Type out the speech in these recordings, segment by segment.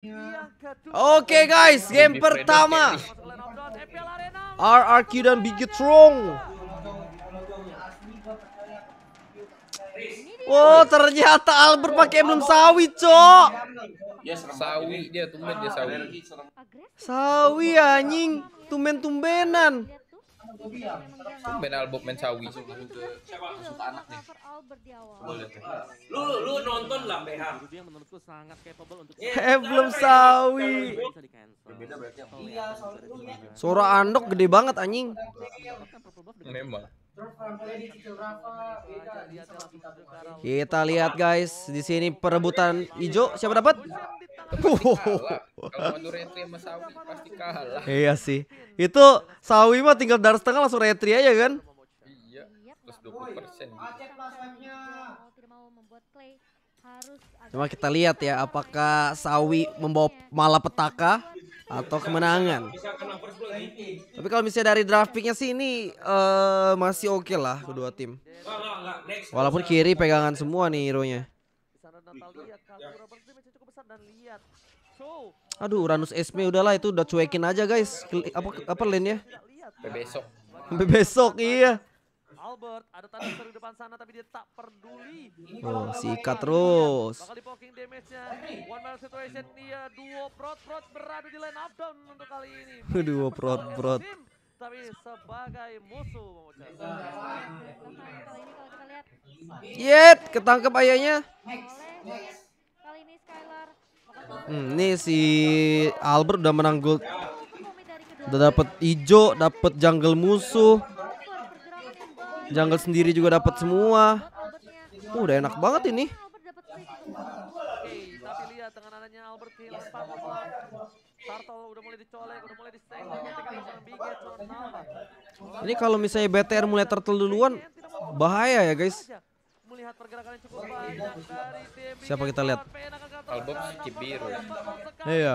Ya. Oke okay, guys, game pertama RRQ dan Big Wow, ternyata Albert pakai emblem sawi, cok. sawi dia tumben dia sawi. Sawi anjing, tumben-tumbenan ben album main sawi. Gitu, iya. Lu lu nonton lah BH. Dia menurutku sangat capable untuk Eh, eh belum sawi. Iya, Suara andok gede banget anjing. Memang. Kita lihat guys, di sini perebutan hijau siapa dapat? pasti kalah. Iya sih. Itu Sawi mah tinggal dar setengah langsung retri aja kan? Iya. Plus 20 persen. Cuma kita lihat ya apakah Sawi membawa malapetaka atau kemenangan. Tapi kalau misalnya dari grafiknya sih ini uh, masih oke okay lah kedua tim. Walaupun kiri pegangan semua nih hero nya dasar dan liar. So, aduh Uranus Esme udahlah itu udah cuekin aja guys. Kli, apa apa lane ya? Besok. Besok iya. Albert ada tanda seru depan sana tapi dia tak peduli. Oh, sikat terus. Bakal dipoking damage-nya. One man situation dia duo prot prot beradu di lane up down untuk kali ini. duo prot prot. Tapi sebagai musuh Yet, ketangkep ayahnya. Next, next. Hmm, ini si Albert udah menang gold. Udah dapat ijo, dapat jungle musuh. Jungle sendiri juga dapat semua. Uh, udah enak banget ini. Ini kalau misalnya BTR mulai turtle duluan bahaya ya guys melihat pergerakan yang cukup banyak dari tim Siapa kita lihat? Album Cibiru ya. Iya.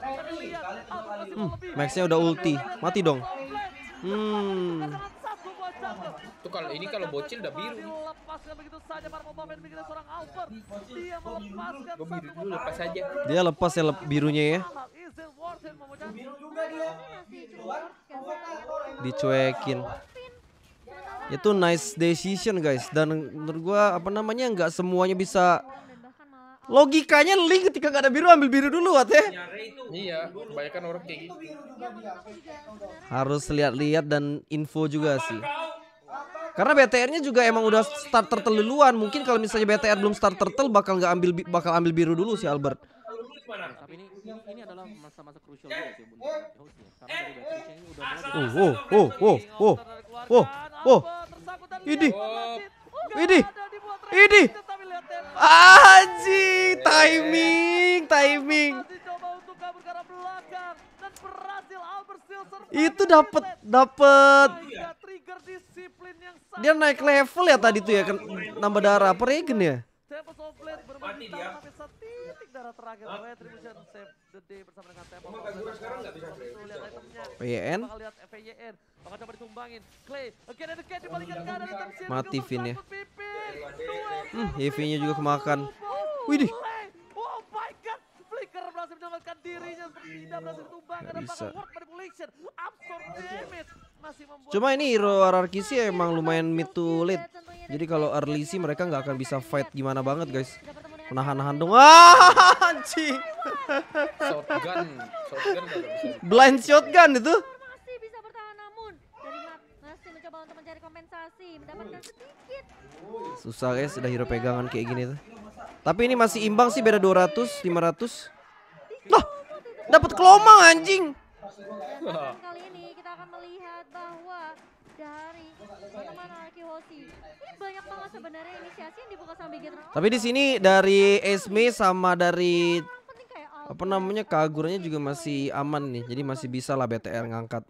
Hmm, Maxnya udah ulti, mati dong. Hmm. Tuh kalau ini kalau bocil udah biru. Dia melepaskan lepas ya birunya ya. Dicuekin itu nice decision guys dan menurut gue apa namanya nggak semuanya bisa logikanya link ketika nggak ada biru ambil biru dulu wat iya kebanyakan orang kayak harus lihat-lihat dan info juga sih karena BTR-nya juga emang udah start turtle duluan. Mungkin kalau misalnya BTR belum start turtle bakal nggak ambil bakal ambil biru dulu si Albert. Oh oh oh oh oh. Wow, wow. Ini. Oh, ini. Ini. Anjing, iya, iya, iya. timing, timing. Itu dapat dapat. Nah, dia naik level ya tadi tuh ya, kan? nambah darah per ya. Mati dia. Tapi setitik darah terakhir retribution save Oh, iya, oh, Mati Vin ya. Iya, hmm, EV-nya iya, juga kemakan. Widih. Oh Cuma ini hero RRQ sih emang lumayan mid to late. Jadi kalau early sih mereka nggak akan bisa fight gimana banget guys. Menahan-nahan dong. Ah, anjing. Shotgun. Shotgun Blind shotgun itu. Masih bisa bertahan namun. Dari masih mencoba untuk mencari kompensasi. Mendapatkan sedikit. Susah guys, sudah hero pegangan kayak gini tuh. Tapi ini masih imbang sih beda 200, 500. Loh, dapat kelomang anjing. Dan kali ini kita akan melihat bahwa dari mana-mana Ini banyak banget sebenarnya inisiasi yang dibuka sama Bigetron. Tapi di sini dari Esme sama dari apa namanya Kagurnya juga masih aman nih. Jadi masih bisa lah BTR ngangkat.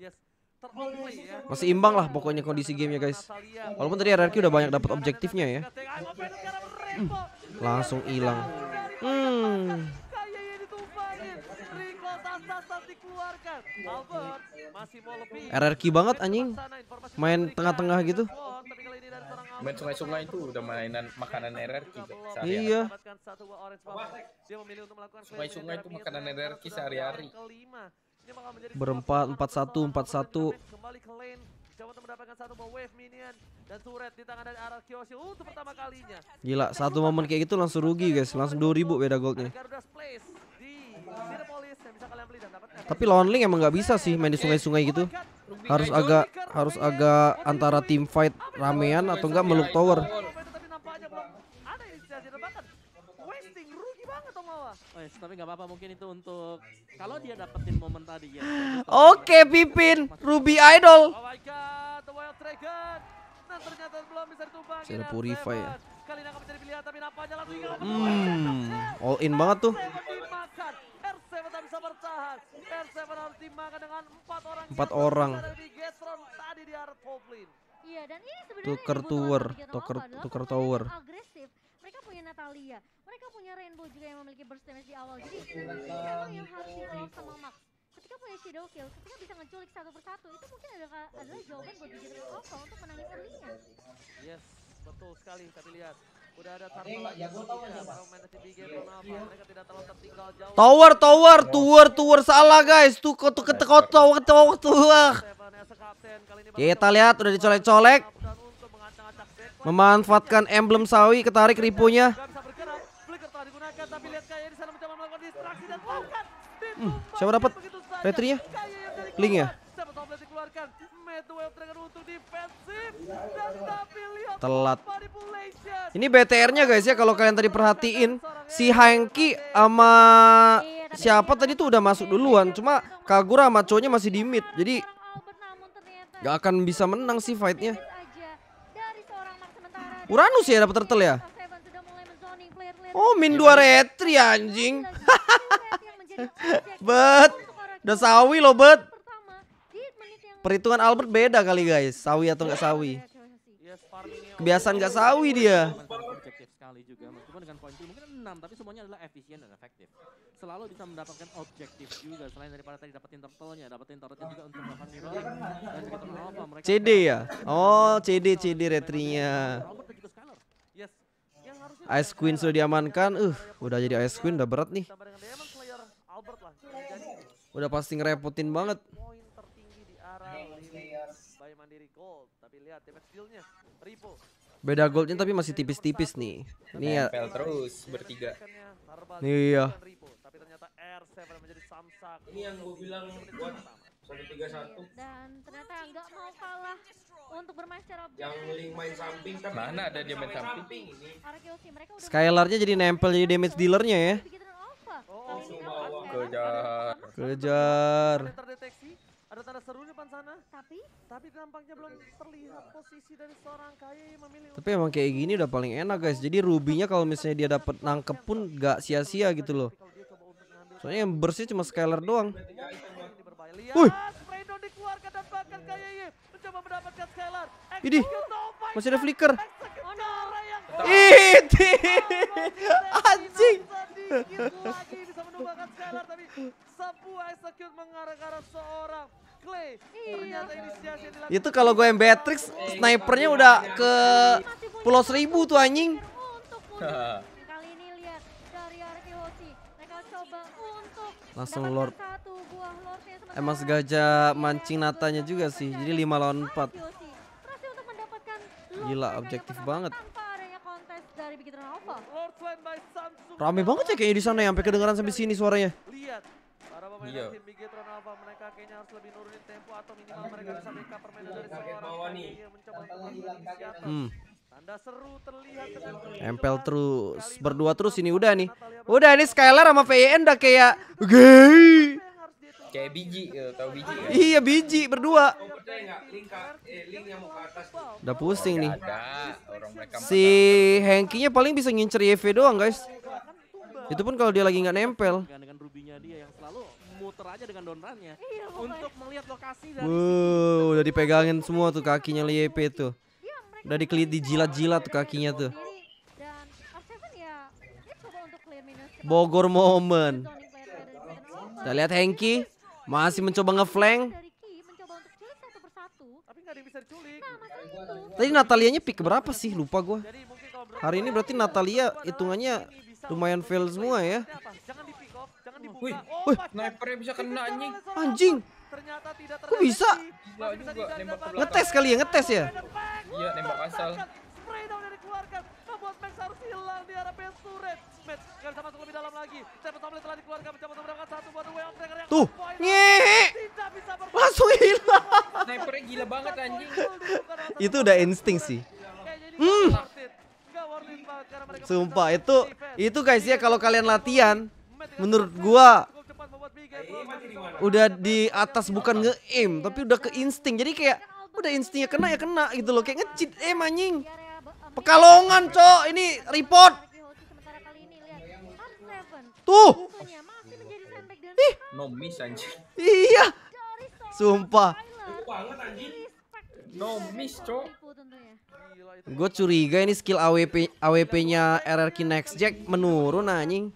Masih imbang lah pokoknya kondisi gamenya guys. Walaupun tadi RRQ udah banyak dapat objektifnya ya. langsung hilang. Hmm. RRQ banget anjing. Main tengah-tengah gitu. Main sungai-sungai itu udah mainan makanan RRQ Iya. Sungai-sungai itu makanan RRQ sehari-hari. Berempat, empat satu, empat satu. Coba satu Gila, satu momen kayak gitu langsung rugi guys, langsung 2000 beda goldnya. Tapi lawan Link emang nggak bisa sih main di sungai-sungai gitu. Harus agak harus agak antara tim fight ramean atau enggak meluk tower. Oh, tapi nggak apa-apa mungkin itu untuk kalau dia dapetin momen tadi ya. Oke, Pipin, Ruby Idol. Oh Ada purify ya. Hmm, all in banget tuh empat orang. orang. Iya, tuker tower, tuker tuker tower. Ketika punya shadow kill, ketika bisa satu persatu, itu mungkin adalah, jawaban buat Digital untuk menangis early betul sekali. Tapi lihat, Udah ada Tower, tower, tower, tower salah guys. Tuh ke tuh ke tower, tower, tower. Kita lihat udah dicolek-colek. Memanfaatkan emblem sawi ketarik ripunya. Hmm, siapa dapat? Retrinya? Link ya? Iya, iya, iya, Telat. Ini BTR-nya guys ya kalau kalian tadi perhatiin si Hanky sama siapa tadi tuh udah masuk duluan. Cuma Kagura sama cowoknya masih di mid. Jadi nggak akan bisa menang sih nya. Uranus ya dapat turtle ya? Oh, min dua retri anjing. bet, udah sawi loh bet. Perhitungan Albert beda kali guys, sawi atau nggak sawi. Kebiasaan nggak sawi dia. Selalu bisa mendapatkan objektif juga selain daripada tadi dapetin turtle-nya, dapetin turtle nya juga untuk melakukan mirroring dan juga turtle turnover mereka. CD ya? Oh, CD CD retrinya. Ice Queen sudah diamankan. Uh, udah jadi Ice Queen udah berat nih. Udah pasti ngerepotin banget. Iya, Beda goldnya tapi masih tipis-tipis nih. Ini ya. terus bertiga. Iya. Tapi ternyata R7 menjadi samsak. Ini yang gue bilang buat 131. Dan ternyata nggak mau kalah untuk bermain secara Yang link main samping tapi kan mana ada dia main samping. Skylarnya jadi nempel jadi damage dealernya ya. Oh, kan kan Kejar. Kejar. Ada tanda seru di depan sana. Tapi? Tapi tampaknya belum terlihat posisi dari seorang yang memilih. Tapi emang kayak gini udah paling enak guys. Jadi rubinya kalau misalnya dia dapat nangkep pun gak sia-sia gitu loh. Soalnya yang bersih cuma Skylar doang. Wih. Idi, masih ada flicker. Itu anjing banget Skylar tadi sebuah execute mengarah-arah seorang Clay. Iya. Ternyata Itu kalau gue Beatrix, iya, iya. snipernya udah ke Pulau Seribu tuh anjing. langsung Lord. Emang segaja mancing natanya juga sih. Jadi lima lawan 4. Gila objektif banget. Supernova. Rame banget ya kayaknya di sana ya, sampai kedengaran sampai sini suaranya. Lihat. Para pemain iya. tim Bigetron Alpha mereka kayaknya harus lebih nurunin tempo atau minimal mereka bisa make up permainan dari seorang yang mencoba inisiatif. Hmm. Tanda seru terlihat iya. Empel terus berdua terus ini udah nih. Udah ini Skylar sama VN udah kayak gay. Kayak biji, eh, tahu biji ya? Iya biji berdua. Eh, udah pusing nih. Si Hengkinya paling bisa ngincer YV doang guys. Itu pun kalau dia lagi nggak nempel. Dengan muter aja dengan iya, untuk melihat lokasi wow, udah dipegangin semua tuh kakinya YV tuh. Iya, udah dikelit dijilat-jilat tuh kakinya tuh. Bogor momen. Kita lihat Hengki. Masih mencoba ngeflank. Tadi Natalianya pick berapa sih? Lupa gue. Hari ini ya? berarti Natalia hitungannya lumayan fail semua ya. Wih, wih, oh, snipernya bisa kena anjing. Anjing. Kok bisa? Ngetes kali ya, ngetes ya? Iya, nembak asal. Max harus hilang di arah base turret. Match gak bisa masuk lebih dalam lagi. Seven Tomlin telah dikeluarkan mencoba untuk mendapatkan satu buat away tracker yang Tuh, nyee. Langsung hilang. Snipernya gila banget anjing. itu udah insting sih. Hmm. Sumpah itu itu guys ya iya, kalau kalian latihan menurut gua eh, udah di atas bukan nge-aim tapi udah ke insting. Jadi kayak udah instingnya kena ya kena gitu loh kayak ngecit eh anjing. Pekalongan, Cok. Ini report. Tuh. Ih. No miss anjir. Iya. Sumpah. No miss, Cok. Gue curiga ini skill AWP AWP-nya RRQ Next Jack menurun anjing.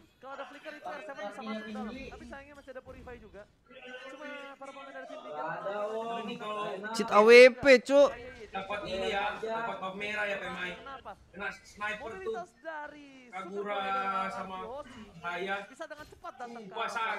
Oh, Cheat AWP, Cuk. Dapat ini ya, dapat merah ya pemain bebas. Nah, sniper Mobilitas tuh dari Kagura sama Haya bisa dengan cepat datang ke pasar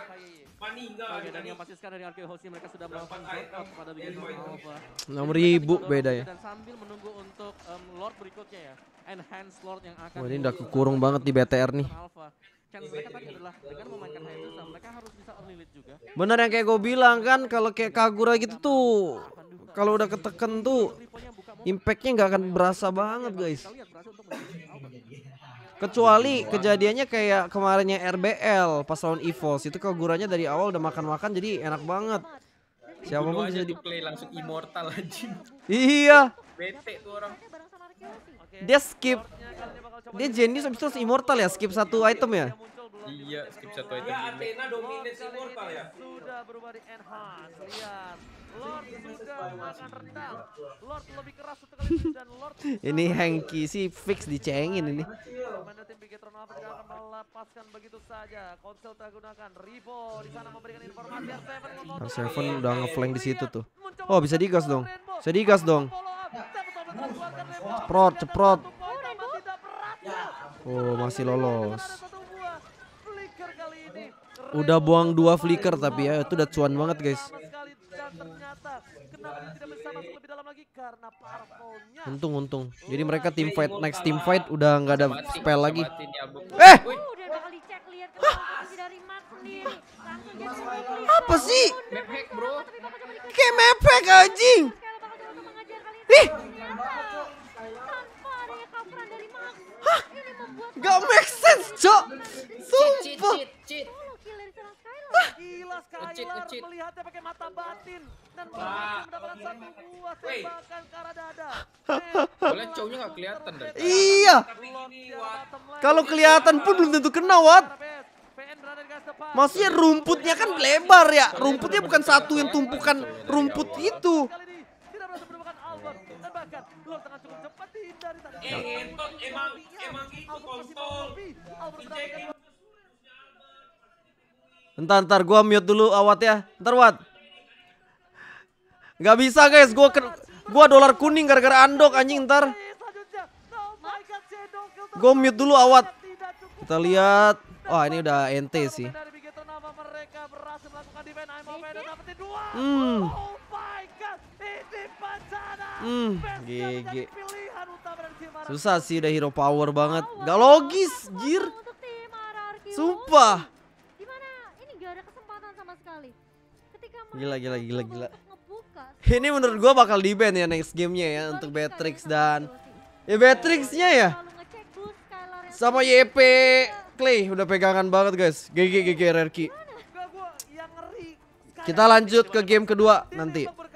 Maningga. Oke, dan yang pasti sekarang dari Arkeo Hoshi mereka sudah melakukan drop pada Biggie Nova. 6000 beda ya. Dan sambil menunggu untuk um, Lord berikutnya ya. Enhanced Lord yang akan Wah, ini udah kekurung banget di BTR nih. Alpha. Chance mereka tadi adalah dengan memainkan mereka harus bisa early lead juga. Bener yang kayak gue bilang kan, kalau kayak Kagura gitu tuh, kalau udah keteken tuh, impactnya nggak akan berasa banget guys kecuali kejadiannya kayak kemarinnya RBL pas lawan Evos itu kegurannya dari awal udah makan-makan jadi enak banget siapa pun bisa di play langsung immortal aja iya dia skip dia jenis abis terus immortal ya skip satu item ya iya skip satu item ya Athena dominate immortal ya sudah berubah di enhance lihat ini dan Lord Hengki sih fix dicengin ini. Mana udah ngeflank di situ tuh. Oh, bisa digas dong. Bisa digas dong. Ceprot, ceprot. Oh, ya, oh masih lolos. Udah buang dua flicker tapi ya itu udah cuan banget guys dan ternyata kenapa dia tidak bisa masuk lebih dalam lagi karena parvolnya. Untung untung. Jadi mereka tim fight next tim fight udah nggak ada spell lagi. Eh. Apa sih? Kayak mepek anjing. ih Gak make sense, Cok. Sumpah. Gila Skylar melihatnya pakai mata batin dan berhasil mendapatkan satu buah tembakan ke arah dada. Kalian cowoknya nggak kelihatan deh. Iya. Kalau kelihatan pun belum tentu kena Wat. Maksudnya rumputnya kan lebar ya. Rumputnya bukan satu yang tumpukan rumput itu. Eh, emang emang itu kontol. Ntar ntar gua mute dulu awat ya. Ntar Wat. Gak bisa guys, gua ke, gua dolar kuning gara-gara andok anjing ntar. Gua mute dulu awat. Kita lihat. Wah, oh, ini udah NT sih. Hmm. Hmm, GG. Susah sih udah hero power banget. Gak logis, jir. Sumpah. Gila gila gila gila. Ini menurut gua bakal di ban ya next gamenya ya untuk Beatrix dan ya Beatrixnya ya. Sama YP Clay udah pegangan banget guys. GG GG RRQ. Kita lanjut ke game kedua nanti.